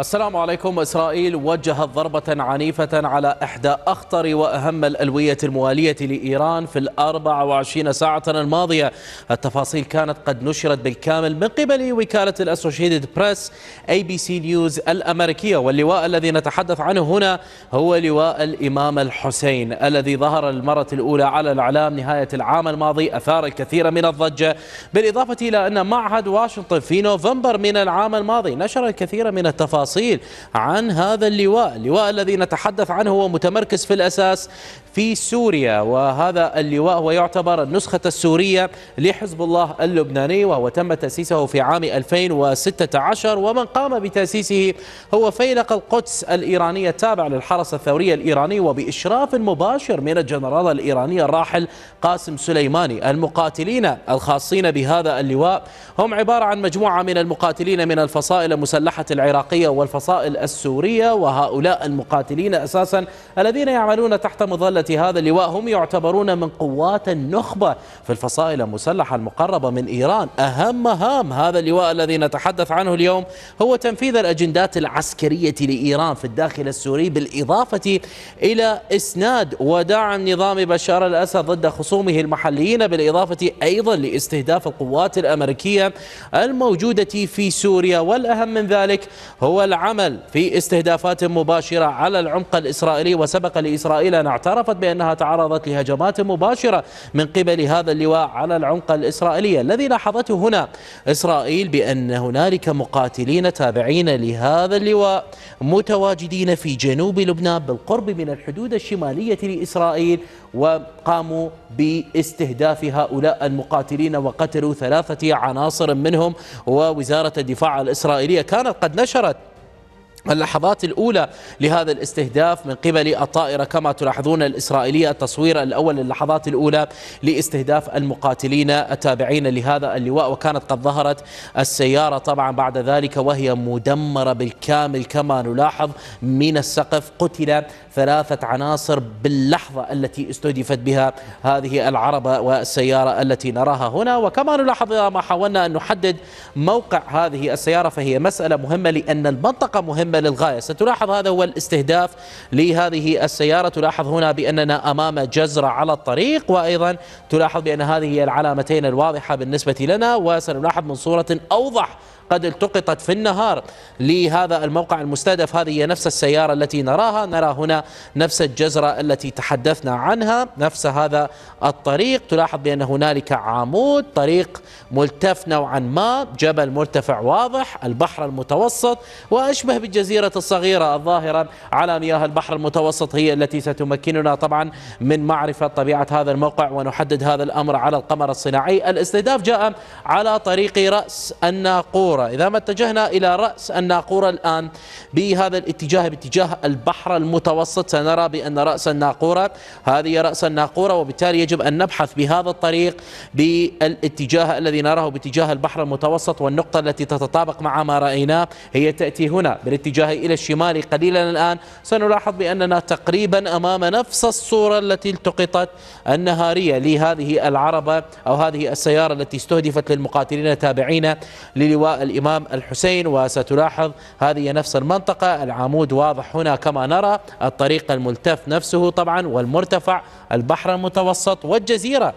السلام عليكم إسرائيل وجهت ضربة عنيفة على إحدى أخطر وأهم الألوية الموالية لإيران في الأربع وعشرين ساعة الماضية التفاصيل كانت قد نشرت بالكامل من قبل وكالة الأسوشيتد بريس أي بي سي نيوز الأمريكية واللواء الذي نتحدث عنه هنا هو لواء الإمام الحسين الذي ظهر للمرة الأولى على الإعلام نهاية العام الماضي أثار الكثير من الضجة بالإضافة إلى أن معهد واشنطن في نوفمبر من العام الماضي نشر الكثير من التفاصيل تفاصيل عن هذا اللواء اللواء الذي نتحدث عنه هو متمركز في الأساس في سوريا وهذا اللواء هو يعتبر النسخة السورية لحزب الله اللبناني وهو تم تأسيسه في عام 2016 ومن قام بتأسيسه هو فيلق القدس الإيرانية التابع للحرس الثوري الإيراني وبإشراف مباشر من الجنرال الإيراني الراحل قاسم سليماني المقاتلين الخاصين بهذا اللواء هم عبارة عن مجموعة من المقاتلين من الفصائل المسلحة العراقية والفصائل السورية وهؤلاء المقاتلين أساسا الذين يعملون تحت مظلة هذا اللواء هم يعتبرون من قوات النخبة في الفصائل المسلحة المقربة من إيران أهم مهام هذا اللواء الذي نتحدث عنه اليوم هو تنفيذ الأجندات العسكرية لإيران في الداخل السوري بالإضافة إلى إسناد ودعم نظام بشار الأسد ضد خصومه المحليين بالإضافة أيضا لاستهداف القوات الأمريكية الموجودة في سوريا والأهم من ذلك هو والعمل في استهدافات مباشرة على العمق الإسرائيلي وسبق لإسرائيل أن اعترفت بأنها تعرضت لهجمات مباشرة من قبل هذا اللواء على العمق الإسرائيلي الذي لاحظته هنا إسرائيل بأن هنالك مقاتلين تابعين لهذا اللواء متواجدين في جنوب لبنان بالقرب من الحدود الشمالية لإسرائيل وقاموا باستهداف هؤلاء المقاتلين وقتلوا ثلاثة عناصر منهم ووزارة الدفاع الإسرائيلية كانت قد نشرت اللحظات الأولى لهذا الاستهداف من قبل الطائرة كما تلاحظون الإسرائيلية التصوير الأول للحظات الأولى لاستهداف المقاتلين التابعين لهذا اللواء وكانت قد ظهرت السيارة طبعا بعد ذلك وهي مدمرة بالكامل كما نلاحظ من السقف قتل ثلاثة عناصر باللحظة التي استهدفت بها هذه العربة والسيارة التي نراها هنا وكما نلاحظ ما حاولنا أن نحدد موقع هذه السيارة فهي مسألة مهمة لأن المنطقة مهمة مهمة للغاية ستلاحظ هذا هو الاستهداف لهذه السيارة تلاحظ هنا بأننا أمام جزرة على الطريق وأيضا تلاحظ بأن هذه هي العلامتين الواضحة بالنسبة لنا وسنلاحظ من صورة أوضح قد التقطت في النهار لهذا الموقع المستهدف هذه هي نفس السيارة التي نراها نرى هنا نفس الجزرة التي تحدثنا عنها نفس هذا الطريق تلاحظ بأن هنالك عمود طريق ملتف نوعا ما جبل مرتفع واضح البحر المتوسط وأشبه بالجزيرة الصغيرة الظاهرة على مياه البحر المتوسط هي التي ستمكننا طبعا من معرفة طبيعة هذا الموقع ونحدد هذا الأمر على القمر الصناعي الاستهداف جاء على طريق رأس الناقور الناقورة إذا ما اتجهنا إلى رأس الناقورة الآن بهذا الاتجاه باتجاه البحر المتوسط سنرى بأن رأس الناقورة هذه رأس الناقورة وبالتالي يجب أن نبحث بهذا الطريق بالاتجاه الذي نراه باتجاه البحر المتوسط والنقطة التي تتطابق مع ما رأيناه هي تأتي هنا بالاتجاه إلى الشمال قليلا الآن سنلاحظ بأننا تقريبا أمام نفس الصورة التي التقطت النهارية لهذه العربة أو هذه السيارة التي استهدفت للمقاتلين تابعين للواء الإمام الحسين وستلاحظ هذه نفس المنطقة العمود واضح هنا كما نرى الطريق الملتف نفسه طبعا والمرتفع البحر المتوسط والجزيرة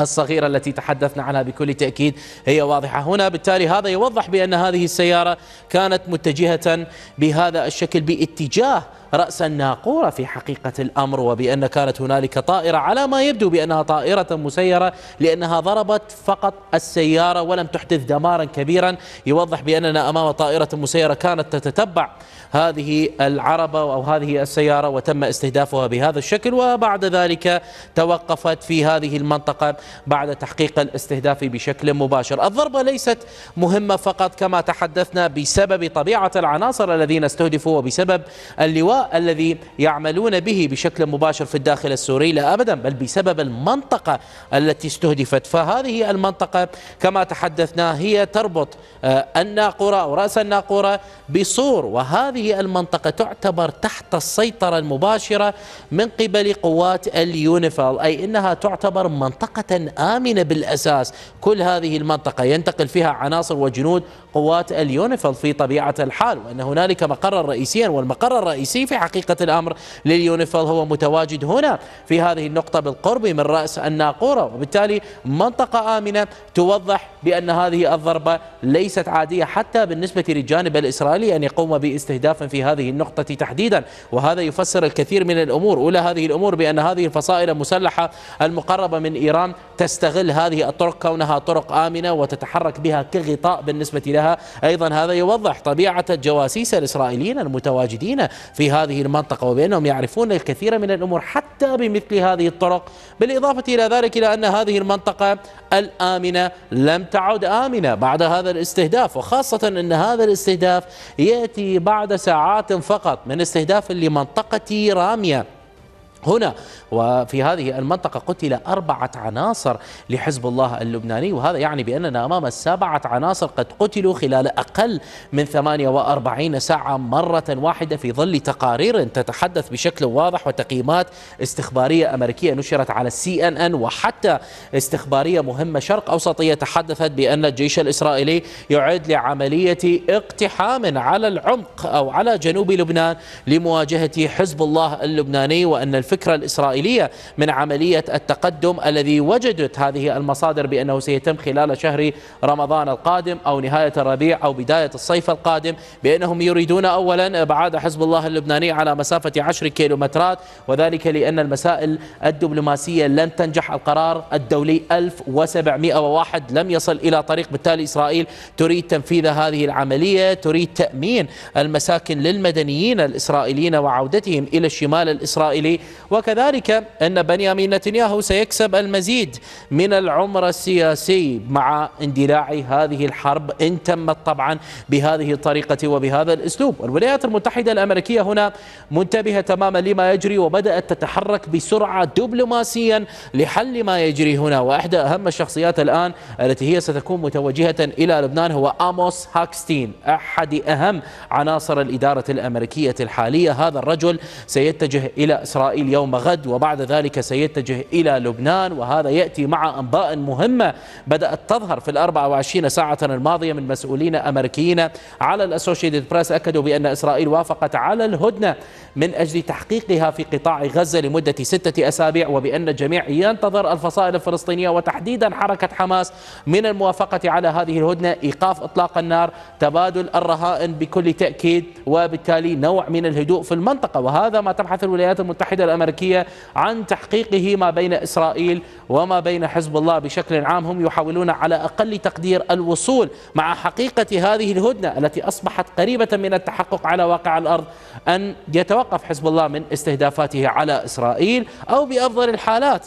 الصغيرة التي تحدثنا عنها بكل تأكيد هي واضحة هنا بالتالي هذا يوضح بأن هذه السيارة كانت متجهة بهذا الشكل باتجاه رأس الناقورة في حقيقة الأمر وبأن كانت هنالك طائرة على ما يبدو بأنها طائرة مسيرة لأنها ضربت فقط السيارة ولم تحدث دمارا كبيرا يوضح بأننا أمام طائرة مسيرة كانت تتتبع هذه العربة أو هذه السيارة وتم استهدافها بهذا الشكل وبعد ذلك توقفت في هذه المنطقة بعد تحقيق الاستهداف بشكل مباشر الضربة ليست مهمة فقط كما تحدثنا بسبب طبيعة العناصر الذين استهدفوا وبسبب اللواء الذي يعملون به بشكل مباشر في الداخل السوري لا أبدا بل بسبب المنطقة التي استهدفت فهذه المنطقة كما تحدثنا هي تربط آه، الناقورة أو رأس الناقورة بصور وهذه المنطقة تعتبر تحت السيطرة المباشرة من قبل قوات اليونيفال أي إنها تعتبر منطقة آمنة بالأساس كل هذه المنطقة ينتقل فيها عناصر وجنود قوات اليونيفال في طبيعة الحال وأن هنالك مقرا رئيسيا والمقر الرئيسي في حقيقة الأمر لليونيفيل هو متواجد هنا في هذه النقطة بالقرب من رأس الناقورة وبالتالي منطقة آمنة توضح بأن هذه الضربة ليست عادية حتى بالنسبة للجانب الإسرائيلي أن يقوم باستهداف في هذه النقطة تحديدا وهذا يفسر الكثير من الأمور أولى هذه الأمور بأن هذه الفصائل المسلحة المقربة من إيران تستغل هذه الطرق كونها طرق آمنة وتتحرك بها كغطاء بالنسبة لها أيضا هذا يوضح طبيعة الجواسيس الإسرائيليين المتواجدين في هذه هذه المنطقة وبأنهم يعرفون الكثير من الأمور حتى بمثل هذه الطرق بالإضافة إلى ذلك إلى أن هذه المنطقة الآمنة لم تعد آمنة بعد هذا الاستهداف وخاصة أن هذا الاستهداف يأتي بعد ساعات فقط من استهداف لمنطقة رامية هنا وفي هذه المنطقة قتل أربعة عناصر لحزب الله اللبناني وهذا يعني بأننا أمام سبعة عناصر قد قتلوا خلال أقل من 48 ساعة مرة واحدة في ظل تقارير تتحدث بشكل واضح وتقييمات استخبارية أمريكية نشرت على السي أن أن وحتى استخبارية مهمة شرق أوسطية تحدثت بأن الجيش الإسرائيلي يعد لعملية اقتحام على العمق أو على جنوب لبنان لمواجهة حزب الله اللبناني وأن الفكرة الإسرائيلية من عملية التقدم الذي وجدت هذه المصادر بأنه سيتم خلال شهر رمضان القادم أو نهاية الربيع أو بداية الصيف القادم بأنهم يريدون أولا إبعاد حزب الله اللبناني على مسافة عشر كيلومترات وذلك لأن المسائل الدبلوماسية لن تنجح القرار الدولي 1701 لم يصل إلى طريق بالتالي إسرائيل تريد تنفيذ هذه العملية تريد تأمين المساكن للمدنيين الإسرائيليين وعودتهم إلى الشمال الإسرائيلي وكذلك أن بنيامين نتنياهو سيكسب المزيد من العمر السياسي مع اندلاع هذه الحرب إن تمت طبعا بهذه الطريقة وبهذا الأسلوب والولايات المتحدة الأمريكية هنا منتبهة تماما لما يجري وبدأت تتحرك بسرعة دبلوماسيا لحل ما يجري هنا وإحدى أهم الشخصيات الآن التي هي ستكون متوجهة إلى لبنان هو آموس هاكستين أحد أهم عناصر الإدارة الأمريكية الحالية هذا الرجل سيتجه إلى إسرائيل يوم غد وبعد ذلك سيتجه إلى لبنان وهذا يأتي مع أنباء مهمة بدأت تظهر في الأربع وعشرين ساعة الماضية من مسؤولين أمريكيين على الأسوشيتد بريس أكدوا بأن إسرائيل وافقت على الهدنة من أجل تحقيقها في قطاع غزة لمدة ستة أسابيع وبأن الجميع ينتظر الفصائل الفلسطينية وتحديدا حركة حماس من الموافقة على هذه الهدنة إيقاف إطلاق النار تبادل الرهائن بكل تأكيد وبالتالي نوع من الهدوء في المنطقة وهذا ما تبحث الولايات المتحدة الأمريكية الأمريكية عن تحقيقه ما بين إسرائيل وما بين حزب الله بشكل عام هم يحاولون على أقل تقدير الوصول مع حقيقة هذه الهدنة التي أصبحت قريبة من التحقق على واقع الأرض أن يتوقف حزب الله من استهدافاته على إسرائيل أو بأفضل الحالات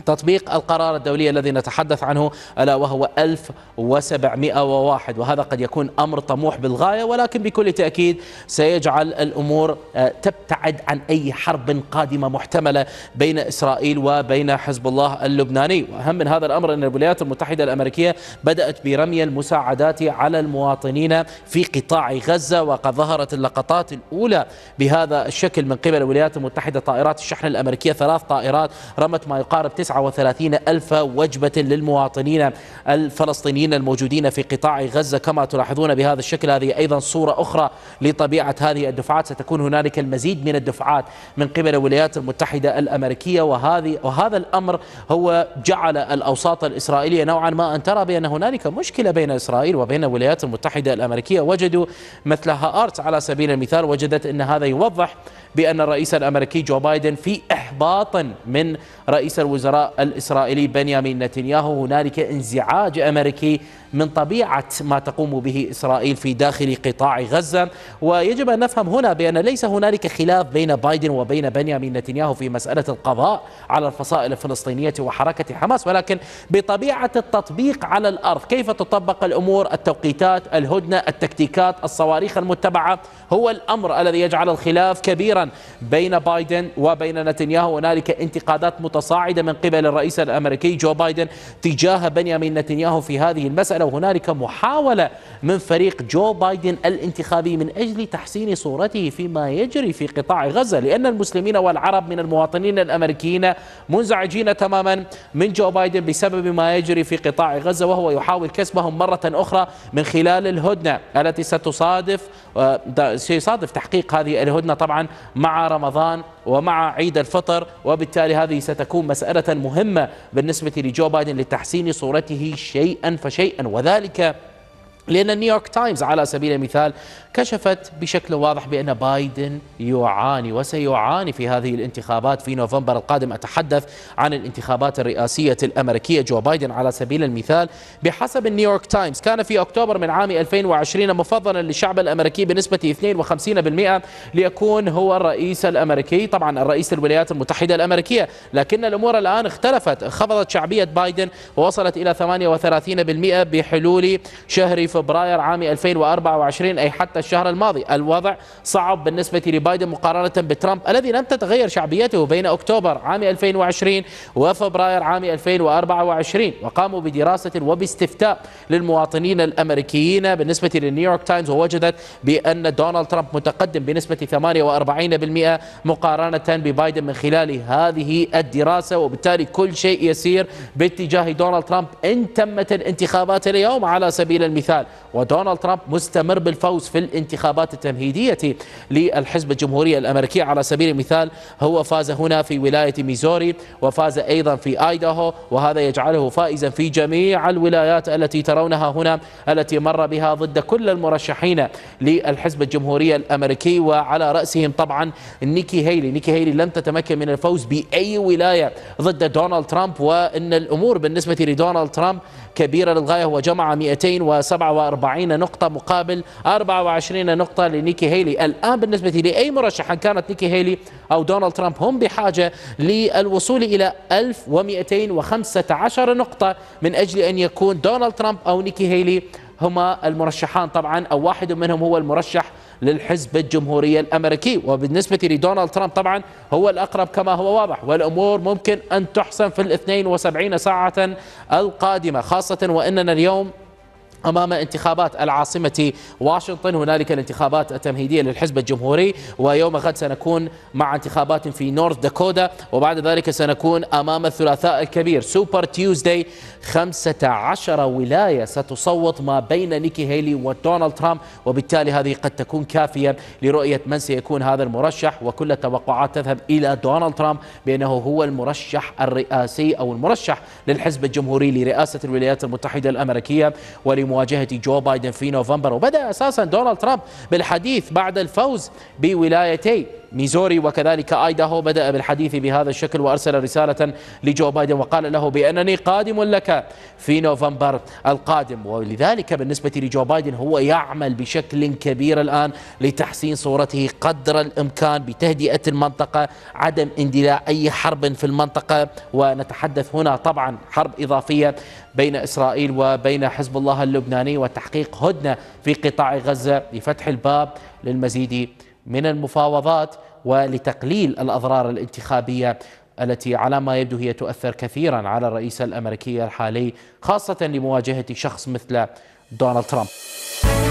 تطبيق القرار الدولي الذي نتحدث عنه ألا وهو 1701 وهذا قد يكون أمر طموح بالغاية ولكن بكل تأكيد سيجعل الأمور آه، تبتعد عن أي حرب قادمة محتملة بين إسرائيل وبين حزب الله اللبناني وأهم من هذا الأمر أن الولايات المتحدة الأمريكية بدأت برمي المساعدات على المواطنين في قطاع غزة وقد ظهرت اللقطات الأولى بهذا الشكل من قبل الولايات المتحدة طائرات الشحن الأمريكية ثلاث طائرات رمت ما يقارب تسعة 39 ألف وجبة للمواطنين الفلسطينيين الموجودين في قطاع غزة كما تلاحظون بهذا الشكل هذه أيضا صورة أخرى لطبيعة هذه الدفعات ستكون هنالك المزيد من الدفعات من قبل الولايات المتحدة الأمريكية وهذه وهذا الأمر هو جعل الأوساط الإسرائيلية نوعا ما أن ترى بأن هنالك مشكلة بين إسرائيل وبين الولايات المتحدة الأمريكية وجدوا مثل هارت على سبيل المثال وجدت أن هذا يوضح بأن الرئيس الأمريكي جو بايدن في إحباط من رئيس الوزراء الإسرائيلي بنيامين نتنياهو هنالك انزعاج أمريكي من طبيعة ما تقوم به إسرائيل في داخل قطاع غزة ويجب أن نفهم هنا بأن ليس هنالك خلاف بين بايدن وبين بنيامين نتنياهو في مسألة القضاء على الفصائل الفلسطينية وحركة حماس ولكن بطبيعة التطبيق على الأرض كيف تطبق الأمور التوقيتات الهدنة التكتيكات الصواريخ المتبعة هو الأمر الذي يجعل الخلاف كبيرا بين بايدن وبين نتنياهو هنالك انتقادات متصاعدة من قبل الرئيس الأمريكي جو بايدن تجاه بنيامين نتنياهو في هذه المسألة لو وهنالك محاولة من فريق جو بايدن الانتخابي من أجل تحسين صورته فيما يجري في قطاع غزة لأن المسلمين والعرب من المواطنين الأمريكيين منزعجين تماما من جو بايدن بسبب ما يجري في قطاع غزة وهو يحاول كسبهم مرة أخرى من خلال الهدنة التي ستصادف آه، سيصادف تحقيق هذه الهدنة طبعا مع رمضان ومع عيد الفطر وبالتالي هذه ستكون مسألة مهمة بالنسبة لجو بايدن لتحسين صورته شيئا فشيئا وذلك لأن نيويورك تايمز على سبيل المثال كشفت بشكل واضح بأن بايدن يعاني وسيعاني في هذه الانتخابات في نوفمبر القادم أتحدث عن الانتخابات الرئاسية الأمريكية جو بايدن على سبيل المثال بحسب النيويورك تايمز كان في أكتوبر من عام 2020 مفضلا للشعب الأمريكي بنسبة 52% ليكون هو الرئيس الأمريكي طبعا الرئيس الولايات المتحدة الأمريكية لكن الأمور الآن اختلفت خفضت شعبية بايدن ووصلت إلى 38% بحلول شهر فبراير فبراير عام 2024 أي حتى الشهر الماضي الوضع صعب بالنسبة لبايدن مقارنة بترامب الذي لم تتغير شعبيته بين أكتوبر عام 2020 وفبراير عام 2024 وقاموا بدراسة وباستفتاء للمواطنين الأمريكيين بالنسبة للنيويورك تايمز ووجدت بأن دونالد ترامب متقدم بنسبة 48% مقارنة ببايدن من خلال هذه الدراسة وبالتالي كل شيء يسير باتجاه دونالد ترامب إن تمت الانتخابات اليوم على سبيل المثال ودونالد ترامب مستمر بالفوز في الانتخابات التمهيدية للحزب الجمهوري الأمريكي على سبيل المثال هو فاز هنا في ولاية ميزوري وفاز أيضا في آيداهو وهذا يجعله فائزا في جميع الولايات التي ترونها هنا التي مر بها ضد كل المرشحين للحزب الجمهوري الأمريكي وعلى رأسهم طبعا نيكي هيلي نيكي هيلي لم تتمكن من الفوز بأي ولاية ضد دونالد ترامب وأن الأمور بالنسبة لدونالد ترامب كبيرة للغاية وجمع 207 44 نقطة مقابل 24 نقطة لنيكي هيلي الآن بالنسبة لأي مرشح كانت نيكي هيلي أو دونالد ترامب هم بحاجة للوصول إلى 1215 نقطة من أجل أن يكون دونالد ترامب أو نيكي هيلي هما المرشحان طبعا أو واحد منهم هو المرشح للحزب الجمهوري الامريكي وبالنسبه لدونالد ترامب طبعا هو الاقرب كما هو واضح والامور ممكن ان تحسم في الاثنين 72 ساعه القادمه خاصه واننا اليوم أمام انتخابات العاصمة واشنطن هنالك الانتخابات التمهيدية للحزب الجمهوري ويوم غد سنكون مع انتخابات في نورث داكوتا وبعد ذلك سنكون أمام الثلاثاء الكبير سوبر تيوزداي 15 ولاية ستصوت ما بين نيكي هيلي ودونالد ترامب وبالتالي هذه قد تكون كافية لرؤية من سيكون هذا المرشح وكل التوقعات تذهب إلى دونالد ترامب بأنه هو المرشح الرئاسي أو المرشح للحزب الجمهوري لرئاسة الولايات المتحدة الأمريكية ولم لمواجهة جو بايدن في نوفمبر وبدأ أساسا دونالد ترامب بالحديث بعد الفوز بولايتي ميزوري وكذلك ايداهو بدا بالحديث بهذا الشكل وارسل رساله لجو بايدن وقال له بانني قادم لك في نوفمبر القادم ولذلك بالنسبه لجو بايدن هو يعمل بشكل كبير الان لتحسين صورته قدر الامكان بتهدئه المنطقه عدم اندلاع اي حرب في المنطقه ونتحدث هنا طبعا حرب اضافيه بين اسرائيل وبين حزب الله اللبناني وتحقيق هدنه في قطاع غزه لفتح الباب للمزيد من المفاوضات ولتقليل الأضرار الانتخابية التي على ما يبدو هي تؤثر كثيرا على الرئيس الأمريكي الحالي خاصة لمواجهة شخص مثل دونالد ترامب